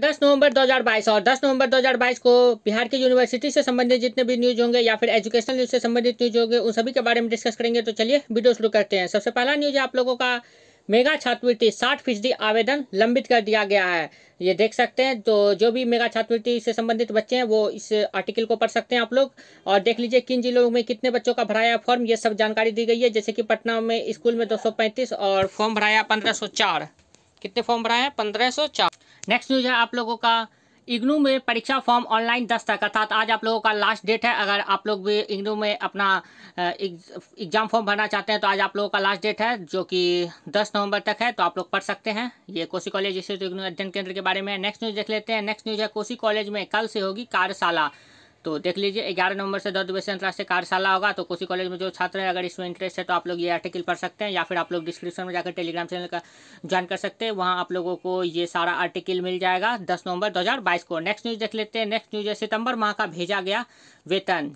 दस नवंबर 2022 और 10 नवंबर 2022 को बिहार की यूनिवर्सिटी से संबंधित जितने भी न्यूज होंगे या फिर एजुकेशनल न्यूज से संबंधित न्यूज होंगे उन सभी के बारे में डिस्कस करेंगे तो चलिए वीडियो शुरू करते हैं सबसे पहला न्यूज है आप लोगों का मेगा छात्रवृत्ति साठ फीसदी आवेदन लंबित कर दिया गया है ये देख सकते हैं तो जो भी मेगा छात्रवृत्ति से संबंधित बच्चे हैं वो इस आर्टिकल को पढ़ सकते हैं आप लोग और देख लीजिए किन जिलों में कितने बच्चों का भराया फॉर्म ये सब जानकारी दी गई है जैसे कि पटना में स्कूल में दो और फॉर्म भराया पंद्रह कितने फॉर्म भराए हैं पंद्रह सौ चार नेक्स्ट न्यूज है आप लोगों का इग्नू में परीक्षा फॉर्म ऑनलाइन दस तक अर्थात आज आप लोगों का लास्ट डेट है अगर आप लोग भी इग्नू में अपना एग्जाम फॉर्म भरना चाहते हैं तो आज आप लोगों का लास्ट डेट है जो कि 10 नवंबर तक है तो आप लोग पढ़ सकते हैं ये कोसी कॉलेज इग्नू अध्ययन केंद्र के बारे में नेक्स्ट न्यूज़ देख लेते हैं नेक्स्ट न्यूज़ है कोसी कॉलेज में कल से होगी कार्यशाला तो देख लीजिए ग्यारह नवंबर से दस दिवसीय अंतर्राष्ट्रीय कार्यशाला होगा तो कोसी कॉलेज में जो छात्र है अगर इसमें इंटरेस्ट है तो आप लोग ये आर्टिकल पढ़ सकते हैं या फिर आप लोग डिस्क्रिप्शन में जाकर टेलीग्राम चैनल का ज्वाइन कर सकते हैं वहाँ आप लोगों को ये सारा आर्टिकल मिल जाएगा दस नवंबर दो को नेक्स्ट न्यूज़ देख लेते हैं नेक्स्ट न्यूज़ है सितंबर माह का भेजा गया वेतन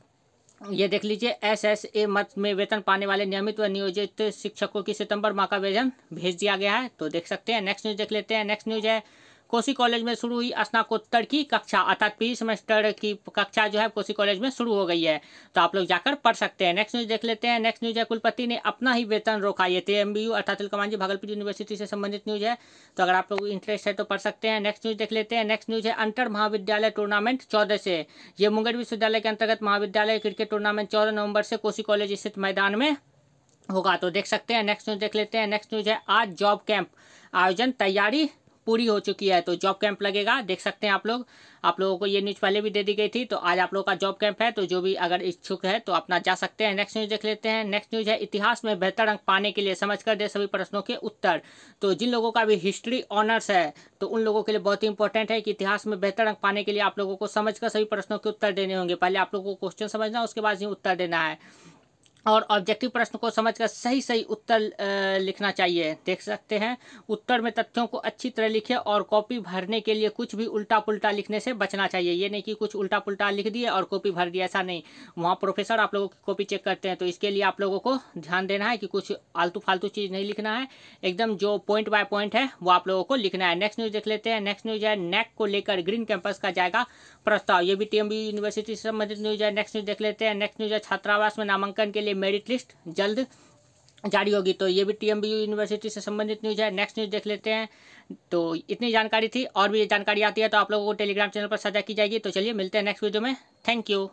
ये देख लीजिए एस एस ए मत में वेतन पाने वाले नियमित व नियोजित शिक्षकों की सितंबर माह का वेतन भेज दिया गया है तो देख सकते हैं नेक्स्ट न्यूज़ देख लेते हैं नेक्स्ट न्यूज़ है कोसी कॉलेज में शुरू हुई स्नाकोत्तर की कक्षा अर्थात पी सेमेस्टर की कक्षा जो है कोसी कॉलेज में शुरू हो गई है तो आप लोग जाकर पढ़ सकते हैं नेक्स्ट न्यूज देख लेते हैं नेक्स्ट न्यूज है कुलपति ने अपना ही वेतन रोका ये थे अर्थात तुलकमान जी भागलपुर यूनिवर्सिटी से संबंधित न्यूज है तो अगर आप लोग इंटरेस्ट है तो पढ़ सकते हैं नेक्स्ट न्यूज देख लेते हैं नेक्स्ट न्यूज है अंतर महाविद्यालय टूर्नामेंट चौदह से ये मुंगेर विश्वविद्यालय के अंतर्गत महाविद्यालय क्रिकेट टूर्नामेंट चौदह नवंबर से कोसी कॉलेज स्थित मैदान में होगा तो देख सकते हैं नेक्स्ट न्यूज देख लेते हैं नेक्स्ट न्यूज है आज जॉब कैंप आयोजन तैयारी पूरी हो चुकी है तो जॉब कैंप लगेगा देख सकते हैं आप लोग आप लोगों को ये न्यूज़ पहले भी दे दी गई थी तो आज आप लोगों का जॉब कैंप है तो जो भी अगर इच्छुक है तो अपना जा सकते हैं नेक्स्ट न्यूज़ देख लेते हैं नेक्स्ट न्यूज़ है इतिहास में बेहतर अंक पाने के लिए समझ कर दे सभी प्रश्नों के उत्तर तो जिन लोगों का भी हिस्ट्री ऑनर्स है तो उन लोगों के लिए बहुत ही इंपॉर्टेंट है कि इतिहास में बेहतर अंक पाने के लिए आप लोगों को समझ कर सभी प्रश्नों के उत्तर देने होंगे पहले आप लोगों को क्वेश्चन समझना उसके बाद ही उत्तर देना है और ऑब्जेक्टिव प्रश्न को समझकर सही सही उत्तर लिखना चाहिए देख सकते हैं उत्तर में तथ्यों को अच्छी तरह लिखें और कॉपी भरने के लिए कुछ भी उल्टा पुल्टा लिखने से बचना चाहिए ये नहीं कि कुछ उल्टा पुल्टा लिख दिए और कॉपी भर दिया ऐसा नहीं वहाँ प्रोफेसर आप लोगों की कॉपी चेक करते हैं तो इसके लिए आप लोगों को ध्यान देना है कि कुछ आलतू फालतू चीज़ नहीं लिखना है एकदम जो पॉइंट बाय पॉइंट है वो आप लोगों को लिखना है नेक्स्ट न्यूज़ देख लेते हैं नेक्स्ट न्यूज़ है नेक को लेकर ग्रीन कैंपस का जाएगा प्रस्ताव ये भी टी यूनिवर्सिटी से संबंधित न्यूज़ है नेक्स्ट न्यूज़ देख लेते हैं नेक्स्ट न्यूज़ है छात्रावास में नामांकन के लिए मेरिट लिस्ट जल्द जारी होगी तो ये भी टी यूनिवर्सिटी से संबंधित न्यूज़ है नेक्स्ट न्यूज़ देख लेते हैं तो इतनी जानकारी थी और भी जानकारी आती है तो आप लोगों को टेलीग्राम चैनल पर साझा की जाएगी तो चलिए मिलते हैं नेक्स्ट वीडियो में थैंक यू